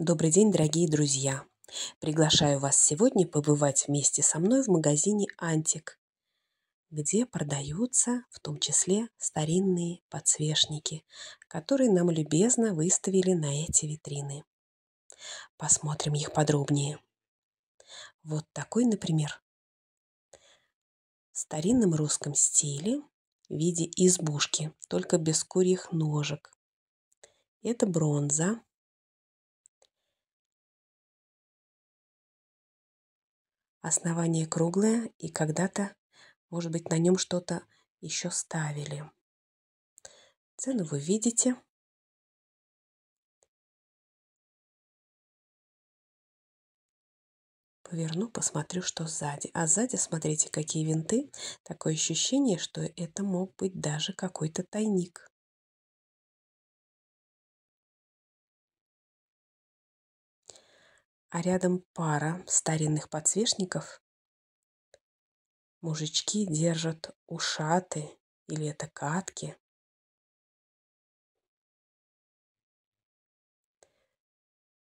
Добрый день, дорогие друзья! Приглашаю вас сегодня побывать вместе со мной в магазине «Антик», где продаются в том числе старинные подсвечники, которые нам любезно выставили на эти витрины. Посмотрим их подробнее. Вот такой, например, в старинном русском стиле в виде избушки, только без курьих ножек. Это бронза, Основание круглое, и когда-то, может быть, на нем что-то еще ставили. Цену вы видите. Поверну, посмотрю, что сзади. А сзади, смотрите, какие винты. Такое ощущение, что это мог быть даже какой-то тайник. а рядом пара старинных подсвечников. Мужички держат ушаты или это катки.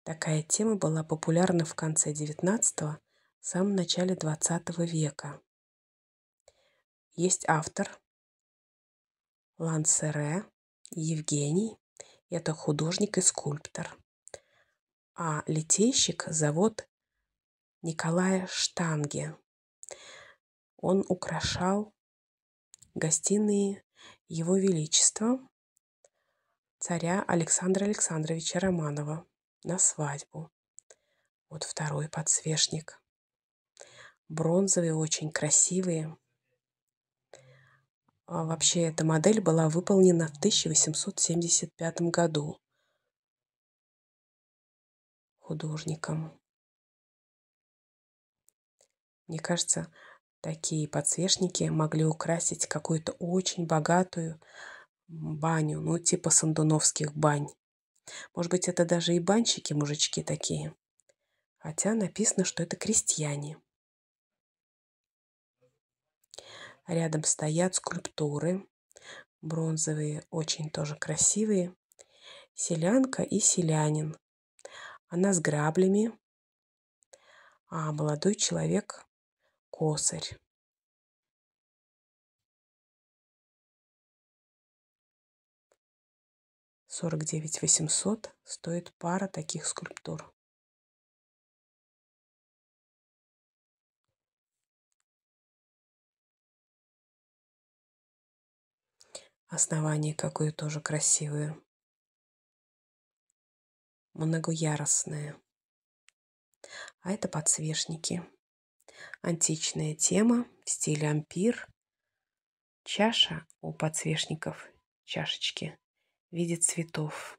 Такая тема была популярна в конце XIX, самом начале XX века. Есть автор Лансере Евгений. Это художник и скульптор а литейщик – завод Николая Штанге. Он украшал гостиные Его Величества царя Александра Александровича Романова на свадьбу. Вот второй подсвечник. Бронзовые, очень красивые. А вообще эта модель была выполнена в 1875 году художником. Мне кажется, такие подсвечники могли украсить какую-то очень богатую баню, ну типа сандуновских бань. Может быть, это даже и банщики-мужички такие. Хотя написано, что это крестьяне. Рядом стоят скульптуры, бронзовые, очень тоже красивые. Селянка и селянин она с граблями, а молодой человек косарь. Сорок девять восемьсот стоит пара таких скульптур. Основание какое тоже красивое многоярусная. А это подсвечники. Античная тема в стиле ампир. Чаша у подсвечников, чашечки, в виде цветов.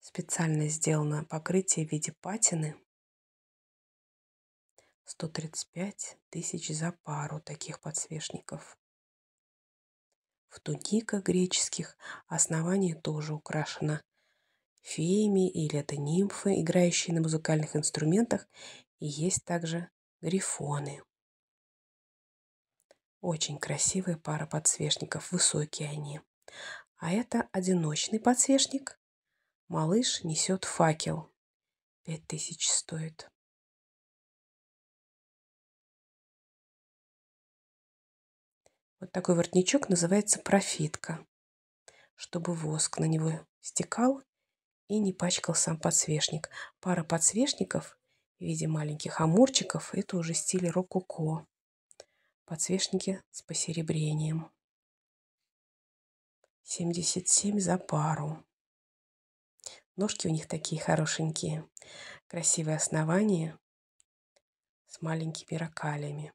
Специально сделано покрытие в виде патины. 135 тысяч за пару таких подсвечников. В туниках греческих основание тоже украшено феями или это нимфы, играющие на музыкальных инструментах, и есть также грифоны. Очень красивая пара подсвечников, высокие они. А это одиночный подсвечник. Малыш несет факел. Пять тысяч стоит. Вот такой воротничок называется профитка, чтобы воск на него стекал и не пачкал сам подсвечник. Пара подсвечников в виде маленьких амурчиков – это уже стиль рококо. Подсвечники с посеребрением. 77 за пару. Ножки у них такие хорошенькие. Красивое основание с маленькими ракалями.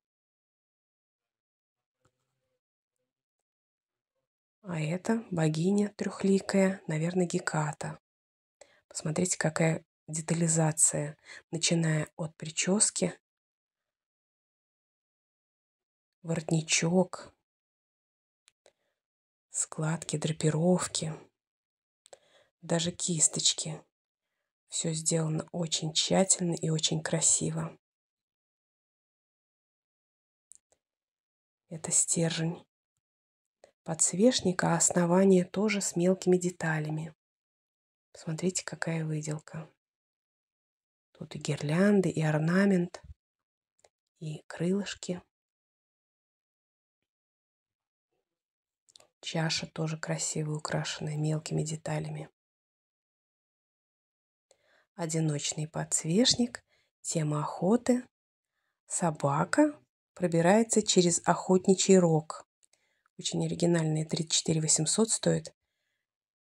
А это богиня трехликая, наверное, Геката. Посмотрите, какая детализация, начиная от прически, воротничок, складки, драпировки, даже кисточки. Все сделано очень тщательно и очень красиво. Это стержень подсвечника, а основание тоже с мелкими деталями. Посмотрите, какая выделка. Тут и гирлянды, и орнамент, и крылышки. Чаша тоже красиво украшенная мелкими деталями. Одиночный подсвечник, тема охоты. Собака пробирается через охотничий рог. Очень оригинальные 34 800 стоит.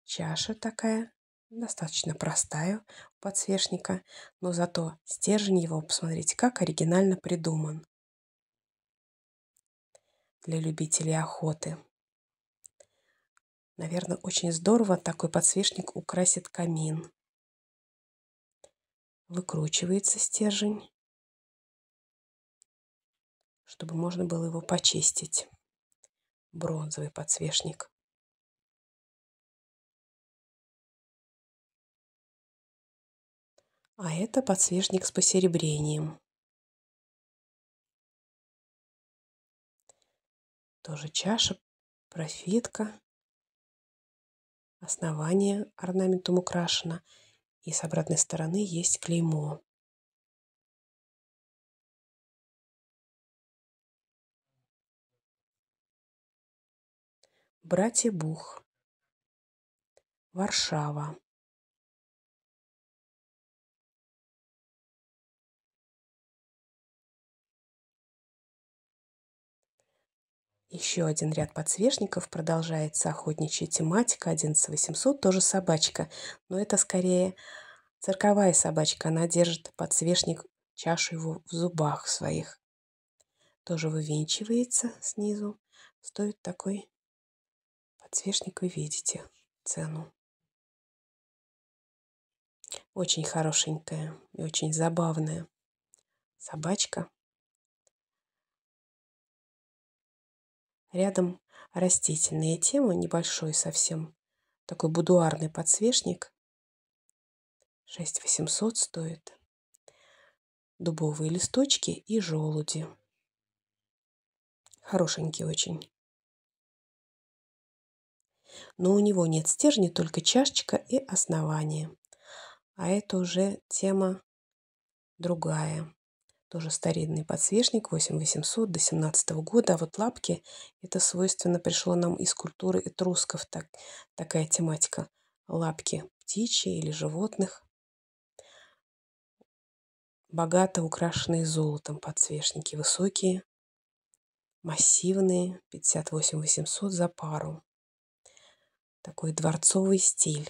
Чаша такая, достаточно простая у подсвечника, но зато стержень его, посмотрите, как оригинально придуман. Для любителей охоты. Наверное, очень здорово такой подсвечник украсит камин. Выкручивается стержень, чтобы можно было его почистить бронзовый подсвечник. А это подсвечник с посеребрением. Тоже чаша, профитка. Основание орнаментом украшено. И с обратной стороны есть клеймо. братья бух варшава Еще один ряд подсвечников продолжается охотничья тематика 11800, тоже собачка, но это скорее цирковая собачка, она держит подсвечник, чашу его в зубах своих. Тоже вывинчивается снизу, стоит такой подсвечник, вы видите цену. Очень хорошенькая и очень забавная собачка. Рядом растительная тема, небольшой совсем, такой будуарный подсвечник. 6800 стоит. Дубовые листочки и желуди. Хорошенькие очень но у него нет стержня, только чашечка и основание. А это уже тема другая. Тоже старинный подсвечник 8800 до 17 года. А вот лапки – это свойственно пришло нам из культуры этрусков. Так, такая тематика. Лапки птичьи или животных. Богато украшенные золотом подсвечники. Высокие, массивные, 58800 за пару такой дворцовый стиль.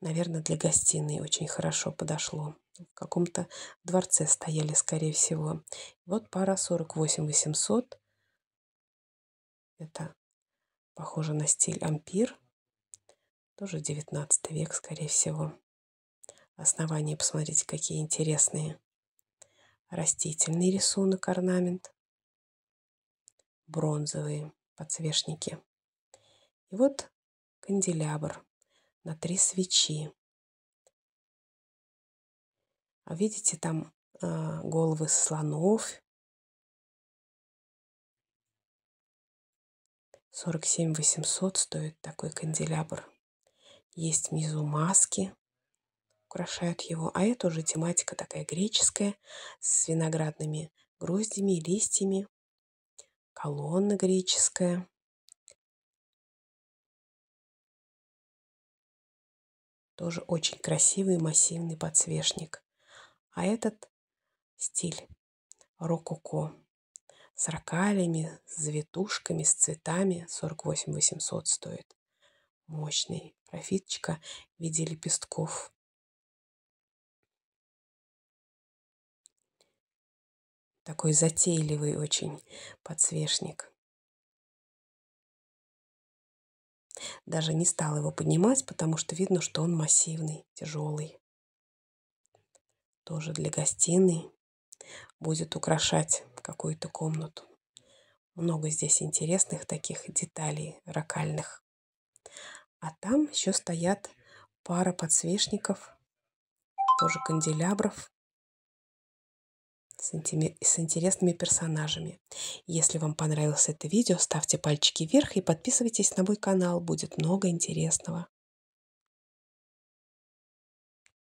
Наверное, для гостиной очень хорошо подошло. В каком-то дворце стояли, скорее всего. Вот пара 48 800. Это похоже на стиль ампир. Тоже 19 век, скорее всего основание. Посмотрите, какие интересные. Растительный рисунок, орнамент. Бронзовые подсвечники. И вот канделябр на три свечи. А видите, там э, головы слонов. 47 800 стоит такой канделябр. Есть внизу маски украшают его, а это уже тематика такая греческая, с виноградными гроздями, листьями, колонна греческая. Тоже очень красивый массивный подсвечник. А этот стиль рококо с ракалями, с завитушками, с цветами. 48 800 стоит. Мощный профиточка в виде лепестков. Такой затейливый очень подсвечник. Даже не стал его поднимать, потому что видно, что он массивный, тяжелый. Тоже для гостиной будет украшать какую-то комнату. Много здесь интересных таких деталей рокальных. А там еще стоят пара подсвечников, тоже канделябров с, интересными персонажами. Если вам понравилось это видео, ставьте пальчики вверх и подписывайтесь на мой канал, будет много интересного.